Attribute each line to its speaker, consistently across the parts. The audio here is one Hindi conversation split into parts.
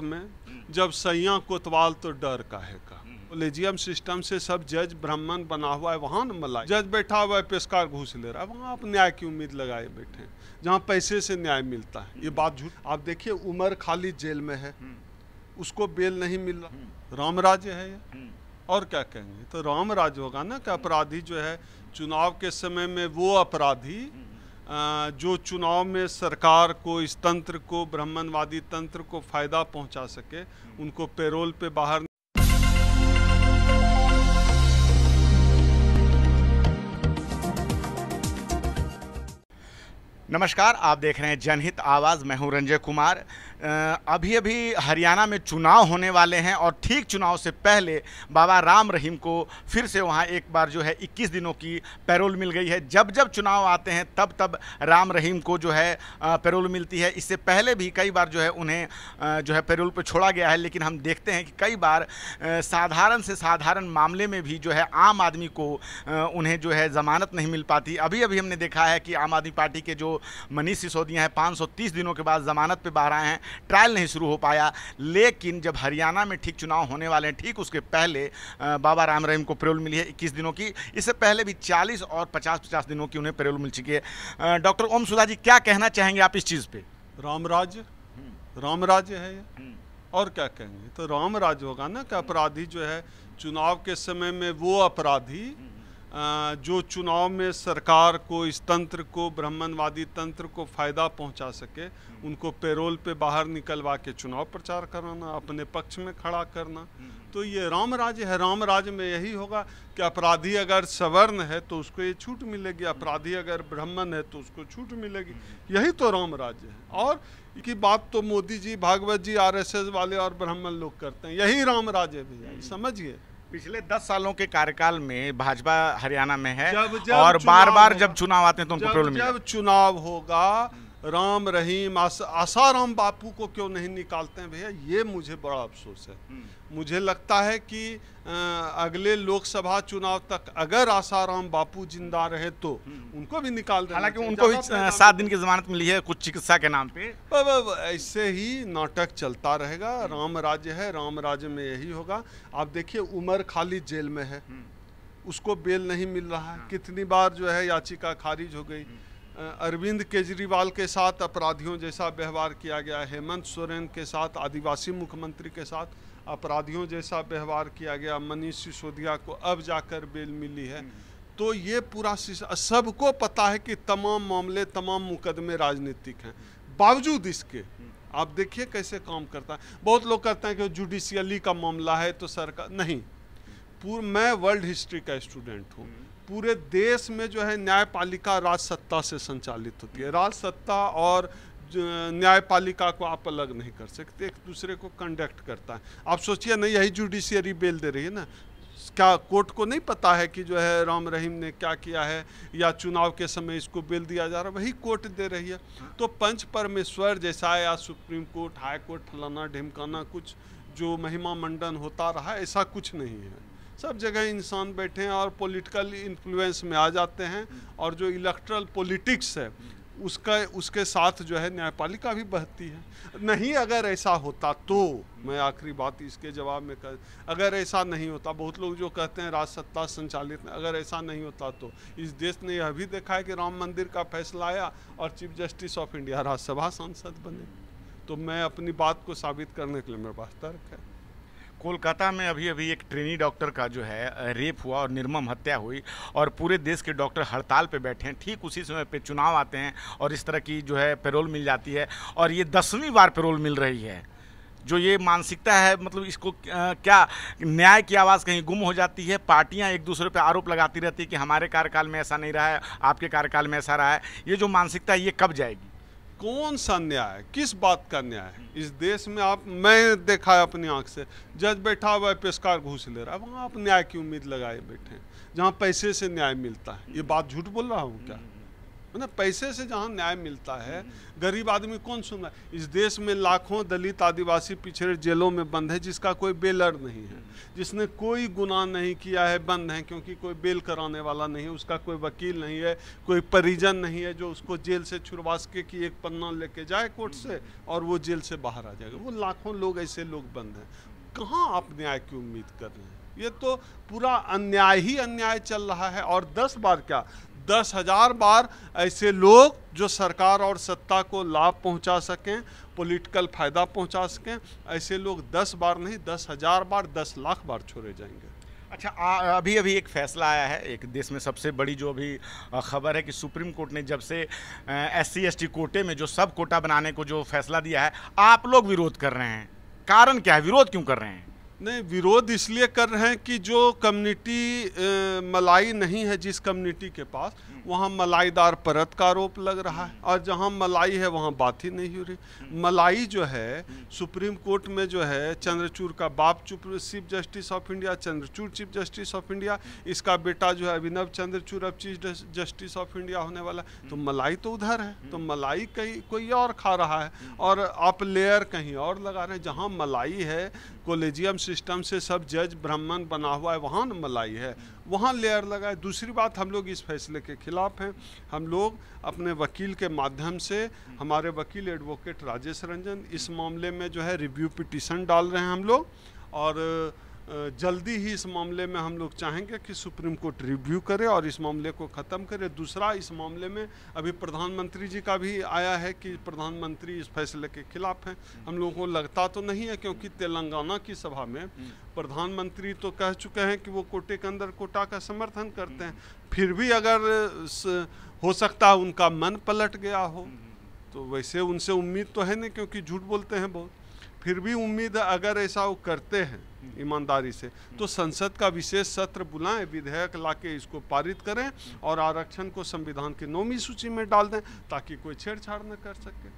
Speaker 1: में जब सैया कोतवाल तो डर काहे का कॉलेजियम हम्म। सिस्टम से सब जज ब्राह्मण बना हुआ है वहाँ न मलाई जज बैठा हुआ है पेशकार घूस ले रहा है वहाँ आप न्याय की उम्मीद लगाए बैठे जहाँ पैसे से न्याय मिलता है ये हम्म। बात झूठ आप देखिए उमर खाली जेल में है हम्म। उसको बेल नहीं मिल रहा राम राज्य है ये और क्या कहेंगे तो राम राज्य होगा ना कि अपराधी जो है चुनाव के समय में वो अपराधी जो चुनाव में सरकार को इस तंत्र को ब्राह्मणवादी तंत्र को फ़ायदा पहुंचा सके उनको पेरोल पे बाहर
Speaker 2: नमस्कार आप देख रहे हैं जनहित आवाज़ मैं हूं रंजय कुमार अभी अभी हरियाणा में चुनाव होने वाले हैं और ठीक चुनाव से पहले बाबा राम रहीम को फिर से वहाँ एक बार जो है 21 दिनों की पैरोल मिल गई है जब जब चुनाव आते हैं तब तब राम रहीम को जो है पैरोल मिलती है इससे पहले भी कई बार जो है उन्हें जो है पैरोल पर छोड़ा गया है लेकिन हम देखते हैं कि कई बार साधारण से साधारण मामले में भी जो है आम आदमी को उन्हें जो है ज़मानत नहीं मिल पाती अभी अभी हमने देखा है कि आम आदमी पार्टी के जो मनीष सिसोदिया हैं पाँच दिनों के बाद ज़मानत पर बाहर आए हैं ट्रायल नहीं शुरू हो पाया लेकिन जब हरियाणा में ठीक चुनाव होने वाले हैं ठीक उसके पहले बाबा राम रहीम को पेरोल मिली है इक्कीस दिनों की इससे पहले भी चालीस और पचास पचास दिनों की उन्हें पेरोल मिल चुकी है डॉक्टर ओम सुधा जी क्या कहना चाहेंगे आप इस चीज़ पर राम राज्य हम्म। राम राज्य है
Speaker 1: हम्म। और क्या कहेंगे तो राम राज्य होगा ना कि अपराधी जो है चुनाव के समय में वो अपराधी हम्म। जो चुनाव में सरकार को इस तंत्र को ब्राह्मणवादी तंत्र को फ़ायदा पहुंचा सके उनको पेरोल पे बाहर निकलवा के चुनाव प्रचार कराना अपने पक्ष में खड़ा करना तो ये राम राज्य है राम राज्य में यही होगा कि अपराधी अगर सवर्ण है तो उसको ये छूट मिलेगी अपराधी अगर ब्राह्मण है तो उसको छूट मिलेगी यही तो राम राज्य है और की बात तो मोदी जी भागवत जी आर
Speaker 2: वाले और ब्राह्मण लोग करते हैं यही राम राज्य भी है समझिए पिछले दस सालों के कार्यकाल में भाजपा हरियाणा में है जब, जब और बार बार जब चुनाव आते हैं तो उनको प्रॉब्लम जब चुनाव
Speaker 1: होगा राम रहीम आस, आसाराम बापू को क्यों नहीं निकालते हैं भैया ये मुझे बड़ा अफसोस है हम्म। मुझे लगता है कि आ, अगले लोकसभा चुनाव तक अगर आसाराम बापू जिंदा रहे तो हम्म। उनको भी निकाल दे हालांकि उनको भी सात दिन की जमानत मिली है कुछ चिकित्सा के नाम पे ऐसे ही नाटक चलता रहेगा हम्म। राम राज्य है राम राज्य में यही होगा आप देखिए उमर खाली जेल में है उसको बेल नहीं मिल रहा है हाँ। कितनी बार जो है याचिका खारिज हो गई अरविंद केजरीवाल के साथ अपराधियों जैसा व्यवहार किया गया हेमंत सोरेन के साथ आदिवासी मुख्यमंत्री के साथ अपराधियों जैसा व्यवहार किया गया मनीष सिसोदिया को अब जाकर बेल मिली है तो ये पूरा सबको पता है कि तमाम मामले तमाम मुकदमे राजनीतिक हैं बावजूद इसके आप देखिए कैसे काम करता है बहुत लोग कहते हैं कि जुडिशियली का मामला है तो सरकार नहीं पूर्व मैं वर्ल्ड हिस्ट्री का स्टूडेंट हूँ पूरे देश में जो है न्यायपालिका राजसत्ता से संचालित होती है राजसत्ता और न्यायपालिका को आप अलग नहीं कर सकते एक दूसरे को कंडक्ट करता है आप सोचिए नहीं यही जुडिशियरी बेल दे रही है ना क्या कोर्ट को नहीं पता है कि जो है राम रहीम ने क्या किया है या चुनाव के समय इसको बेल दिया जा रहा है वही कोर्ट दे रही है तो पंच परमेश्वर जैसा या सुप्रीम कोर्ट हाई कोर्ट फलाना ढिमकाना कुछ जो महिमा मंडन होता रहा ऐसा कुछ नहीं है सब जगह इंसान बैठे हैं और पॉलिटिकल इन्फ्लुएंस में आ जाते हैं और जो इलेक्ट्रल पॉलिटिक्स है उसका उसके साथ जो है न्यायपालिका भी बहती है नहीं अगर ऐसा होता तो मैं आखिरी बात इसके जवाब में कर अगर ऐसा नहीं होता बहुत लोग जो कहते हैं राज सत्ता संचालित अगर ऐसा नहीं होता तो इस देश ने यह भी देखा है कि राम मंदिर का फैसला आया और chief justice of India Rajya Sabha सांसद बने तो मैं अपनी बात को साबित करने के लिए मेरे पास तर्क है
Speaker 2: कोलकाता में अभी अभी एक ट्रेनी डॉक्टर का जो है रेप हुआ और निर्मम हत्या हुई और पूरे देश के डॉक्टर हड़ताल पे बैठे हैं ठीक उसी समय पे चुनाव आते हैं और इस तरह की जो है पेरोल मिल जाती है और ये दसवीं बार पेरोल मिल रही है जो ये मानसिकता है मतलब इसको क्या न्याय की आवाज़ कहीं गुम हो जाती है पार्टियां एक दूसरे पर आरोप लगाती रहती है कि हमारे कार्यकाल में ऐसा नहीं रहा है आपके कार्यकाल में ऐसा रहा है ये जो मानसिकता है ये कब जाएगी
Speaker 1: कौन सा न्याय किस बात का न्याय इस देश में आप मैं देखा है अपनी आंख से जज बैठा हुआ है पेशकार घूस ले रहा है वहाँ आप न्याय की उम्मीद लगाए बैठे हैं जहाँ पैसे से न्याय मिलता है ये बात झूठ बोल रहा हूँ क्या मतलब पैसे से जहाँ न्याय मिलता है गरीब आदमी कौन सुन रहा है इस देश में लाखों दलित आदिवासी पिछड़े जेलों में बंद है जिसका कोई बेलर नहीं है जिसने कोई गुनाह नहीं किया है बंद है क्योंकि कोई बेल कराने वाला नहीं है उसका कोई वकील नहीं है कोई परिजन नहीं है जो उसको जेल से छुड़वा सके कि एक पन्ना लेके जाए कोर्ट से और वो जेल से बाहर आ जाएगा वो लाखों लोग ऐसे लोग बंद हैं कहाँ आप न्याय की उम्मीद कर रहे हैं ये तो पूरा अन्याय ही अन्याय चल रहा है और दस बार क्या दस हजार बार ऐसे लोग जो सरकार और सत्ता को लाभ पहुंचा सकें पॉलिटिकल फायदा पहुंचा सकें ऐसे
Speaker 2: लोग दस बार नहीं दस हजार बार दस लाख बार छोड़े जाएंगे अच्छा आ, अभी अभी एक फैसला आया है एक देश में सबसे बड़ी जो अभी खबर है कि सुप्रीम कोर्ट ने जब से एस सी एस टी कोटे में जो सब कोटा बनाने को जो फैसला दिया है आप लोग विरोध कर रहे हैं कारण क्या है विरोध क्यों कर रहे हैं
Speaker 1: नहीं विरोध इसलिए कर रहे हैं कि जो कम्युनिटी मलाई नहीं है जिस कम्युनिटी के पास वहाँ मलाईदार परत का आरोप लग रहा है और जहाँ मलाई है वहाँ बात ही नहीं हो रही मलाई जो है सुप्रीम कोर्ट में जो है चंद्रचूर का बाप चुप chief justice of India Chandrachud chief justice of India इसका बेटा जो है अभिनव चंद्रचूर अब चीफ जस्टिस ऑफ इंडिया होने वाला तो मलाई तो उधर है तो मलाई कहीं कोई और खा रहा है और आप लेयर कहीं और लगा रहे हैं जहाँ मलाई है कोलेजियम सिस्टम से सब जज ब्राह्मण बना हुआ है वहाँ मलाई है वहाँ लेयर लगा है दूसरी बात हम लोग इस फैसले के खिलाफ ख़िलाफ़ है हम लोग अपने वकील के माध्यम से हमारे वकील एडवोकेट राजेश रंजन इस मामले में जो है रिव्यू पिटिशन डाल रहे हैं हम लोग और जल्दी ही इस मामले में हम लोग चाहेंगे कि सुप्रीम कोर्ट रिव्यू करे और इस मामले को ख़त्म करे दूसरा इस मामले में अभी प्रधानमंत्री जी का भी आया है कि प्रधानमंत्री इस फैसले के खिलाफ हैं हम लोगों को लगता तो नहीं है क्योंकि तेलंगाना की सभा में प्रधानमंत्री तो कह चुके हैं कि वो कोटे के अंदर कोटा का समर्थन करते हैं फिर भी अगर हो सकता है उनका मन पलट गया हो तो वैसे उनसे उम्मीद तो है नहीं क्योंकि झूठ बोलते हैं बहुत फिर भी उम्मीद है अगर ऐसा वो करते हैं ईमानदारी से तो संसद का विशेष सत्र बुलाएं विधेयक लाके इसको पारित करें और आरक्षण को संविधान की नौवीं सूची में डाल दें ताकि कोई छेड़छाड़ न कर सके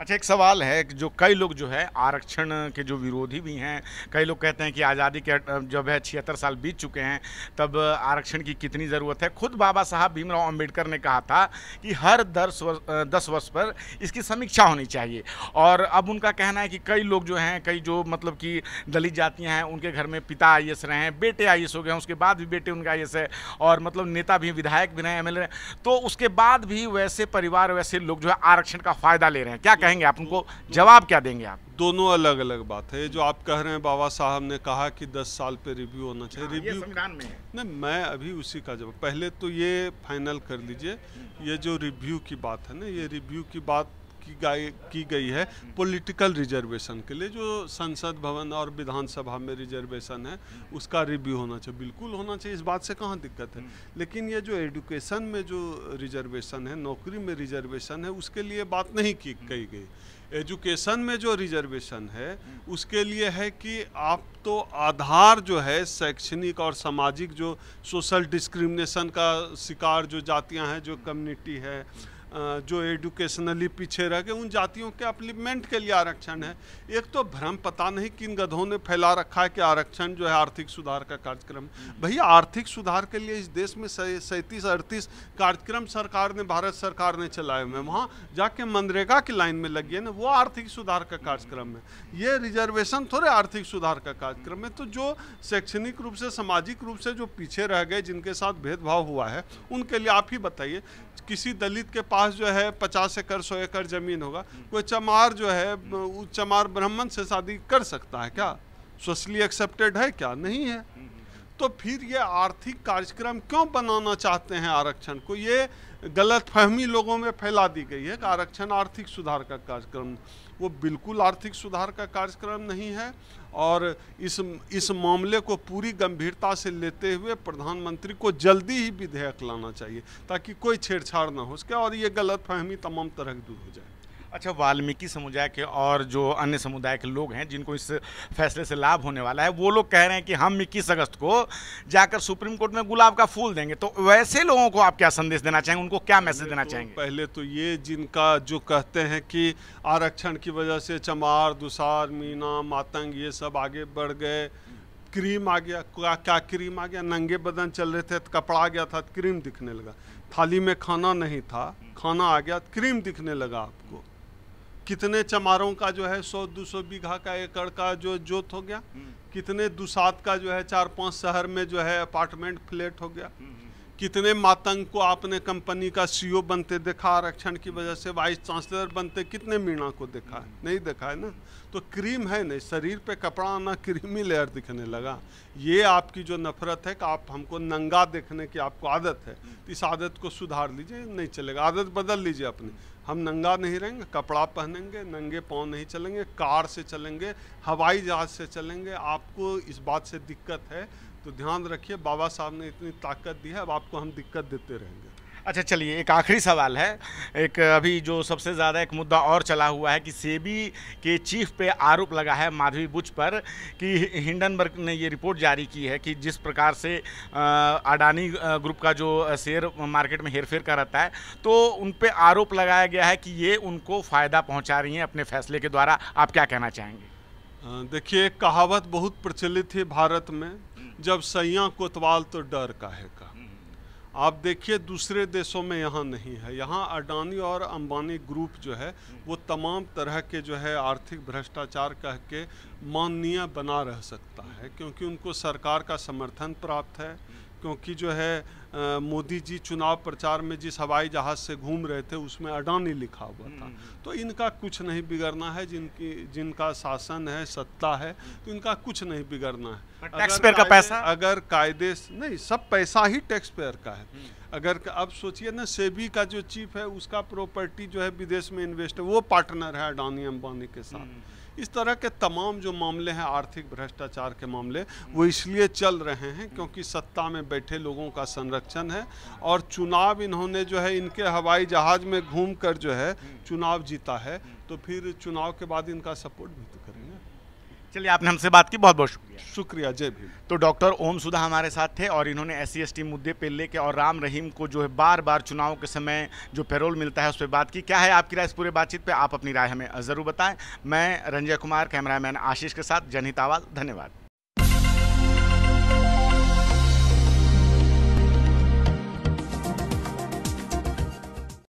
Speaker 2: अच्छा एक सवाल है जो कई लोग जो है आरक्षण के जो विरोधी भी हैं कई लोग कहते हैं कि आज़ादी के जब है छिहत्तर साल बीत चुके हैं तब आरक्षण की कितनी ज़रूरत है खुद बाबा साहब भीमराव अम्बेडकर ने कहा था कि हर दस वर्ष दस वर्ष पर इसकी समीक्षा होनी चाहिए और अब उनका कहना है कि कई लोग जो हैं कई जो मतलब कि दलित जातियाँ हैं उनके घर में पिता आई रहे हैं बेटे आई हो गए हैं उसके बाद भी बेटे उनका आई है और मतलब नेता भी विधायक भी रहे एम तो उसके बाद भी वैसे परिवार वैसे लोग जो है आरक्षण का फ़ायदा ले रहे हैं क्या कहेंगे आप उनको जवाब क्या देंगे आप दोनों अलग अलग
Speaker 1: बात है जो आप कह रहे हैं बाबा साहब ने कहा कि 10 साल पे रिव्यू होना चाहिए रिव्यू हाँ, नहीं मैं अभी उसी का जवाब पहले तो ये फाइनल कर लीजिए ये जो रिव्यू की बात है ना ये रिव्यू की बात की की गई है पॉलिटिकल रिजर्वेशन के लिए जो संसद भवन और विधानसभा में रिजर्वेशन है उसका रिव्यू होना चाहिए बिल्कुल होना चाहिए इस बात से कहाँ दिक्कत है लेकिन ये जो एडुकेशन में जो रिजर्वेशन है नौकरी में रिजर्वेशन है उसके लिए बात नहीं की कही गई एजुकेशन में जो रिजर्वेशन है उसके लिए है कि आप तो आधार जो है शैक्षणिक और सामाजिक जो सोशल डिस्क्रिमिनेशन का शिकार जो जातियां हैं जो कम्युनिटी है जो एडुकेशनली पीछे रह गए उन जातियों के अपलिपमेंट के लिए आरक्षण है एक तो भ्रम पता नहीं किन गधों ने फैला रखा है कि आरक्षण जो है आर्थिक सुधार का कार्यक्रम भैया आर्थिक सुधार के लिए इस देश में सैंतीस अड़तीस कार्यक्रम सरकार ने भारत सरकार ने चलाए हुए हैं वहाँ जाके मनरेगा की लाइन में लगी है ना वो आर्थिक सुधार का कार्यक्रम है ये रिजर्वेशन थोड़े आर्थिक सुधार का कार्यक्रम है तो जो शैक्षणिक रूप से सामाजिक रूप से जो पीछे रह गए जिनके साथ भेदभाव हुआ है उनके लिए आप ही बताइए किसी दलित के पास पास जो है पचास एकड़ सौ एकड़ जमीन होगा वो चमार जो है चमार ब्राह्मण से शादी कर सकता है क्या सोशली एक्सेप्टेड है क्या नहीं है तो फिर ये आर्थिक कार्यक्रम क्यों बनाना चाहते हैं आरक्षण को ये गलत फहमी लोगों में फैला दी गई है कि आरक्षण आर्थिक सुधार का कार्यक्रम वो बिल्कुल आर्थिक सुधार का कार्यक्रम नहीं है और इस इस मामले को पूरी गंभीरता से लेते हुए प्रधानमंत्री को जल्दी ही विधेयक लाना चाहिए ताकि कोई छेड़छाड़ ना हो सके और ये गलतफहमी
Speaker 2: तमाम तरह दूर हो जाए अच्छा वाल्मीकि समुदाय के और जो अन्य समुदाय के लोग हैं जिनको इस फैसले से लाभ होने वाला है वो लोग कह रहे हैं कि हम इक्कीस अगस्त को जाकर सुप्रीम कोर्ट में गुलाब का फूल देंगे तो वैसे लोगों को आप क्या संदेश देना चाहेंगे उनको क्या मैसेज देना तो चाहेंगे
Speaker 1: पहले तो ये जिनका जो कहते हैं कि आरक्षण की वजह से चमार दुसार मीना मातंग ये सब आगे बढ़ गए क्रीम आ गया क्या क्या क्रीम आ गया नंगे बदन चल रहे थे तो कपड़ा आ गया था क्रीम दिखने लगा थाली में खाना नहीं था खाना आ गया क्रीम दिखने लगा आपको कितने चमारों का जो है सौ दो सौ बीघा का एकड़ का जो जोत हो गया हम्म। कितने दुसात का जो है चार पांच शहर में जो है अपार्टमेंट फ्लैट हो गया हम्म, हम्म, कितने मातंग को आपने कंपनी का सीईओ बनते देखा आरक्षण की वजह से वाइस चांसलर बनते कितने मीणा को देखा है नहीं देखा है ना तो क्रीम है नहीं शरीर पे कपड़ा आना क्रीमी लेयर दिखने लगा ये आपकी जो नफरत है कि आप हमको नंगा देखने की आपको आदत है इस आदत को सुधार लीजिए नहीं चलेगा आदत बदल लीजिए अपनी हम नंगा नहीं रहेंगे कपड़ा पहनेंगे नंगे पाँव नहीं चलेंगे कार से चलेंगे हवाई जहाज़ से चलेंगे आपको इस बात से दिक्कत है तो ध्यान रखिए बाबा साहब ने इतनी ताकत दी है अब आपको हम दिक्कत देते रहेंगे
Speaker 2: अच्छा चलिए एक आखिरी सवाल है एक अभी जो सबसे ज़्यादा एक मुद्दा और चला हुआ है कि सेबी के चीफ पे आरोप लगा है माधवी बुच पर कि हिंडनबर्ग ने ये रिपोर्ट जारी की है कि जिस प्रकार से अडानी ग्रुप का जो शेयर मार्केट में हेरफेर कर रहता है तो उन पर आरोप लगाया गया है कि ये उनको फ़ायदा पहुँचा रही हैं अपने फैसले के द्वारा आप क्या कहना चाहेंगे
Speaker 1: देखिए कहावत बहुत प्रचलित है भारत में जब सैया कोतवाल तो डर काहे का आप देखिए दूसरे देशों में यहाँ नहीं है यहाँ अडानी और अंबानी ग्रुप जो है वो तमाम तरह के जो है आर्थिक भ्रष्टाचार कह के माननीय बना रह सकता है क्योंकि उनको सरकार का समर्थन प्राप्त है क्योंकि जो है मोदी जी चुनाव प्रचार में जिस हवाई जहाज़ से घूम रहे थे उसमें अडानी लिखा हुआ था हम्म, हम्म। तो इनका कुछ नहीं बिगड़ना है जिनकी जिनका शासन है सत्ता है तो इनका कुछ नहीं बिगड़ना है टैक्स पेयर का पैसा अगर कायदे नहीं सब पैसा ही टैक्स पेयर का है हम्म। अगर अब सोचिए ना सेबी का जो चीफ है उसका प्रॉपर्टी जो है विदेश में इन्वेस्ट है वो पार्टनर है अडानी अम्बानी के साथ इस तरह के तमाम जो मामले हैं आर्थिक भ्रष्टाचार के मामले वो इसलिए चल रहे हैं क्योंकि सत्ता में बैठे लोगों का संरक्षण है और चुनाव इन्होंने जो है इनके हवाई जहाज़ में घूम कर जो है चुनाव जीता है तो फिर चुनाव के बाद इनका सपोर्ट भी तो
Speaker 2: चलिए आपने हमसे बात की बहुत बहुत शुक्रिया शुक्रिया जय भीम तो डॉक्टर ओम सुधा हमारे साथ थे और इन्होंने एस सी मुद्दे पे लेके और राम रहीम को जो है बार बार चुनाव के समय जो पेरोल मिलता है उस पर बात की क्या है आपकी राय इस पूरे बातचीत पर आप अपनी राय हमें ज़रूर बताएं मैं रंजय कुमार कैमरामैन आशीष के साथ जनहित आवाज धन्यवाद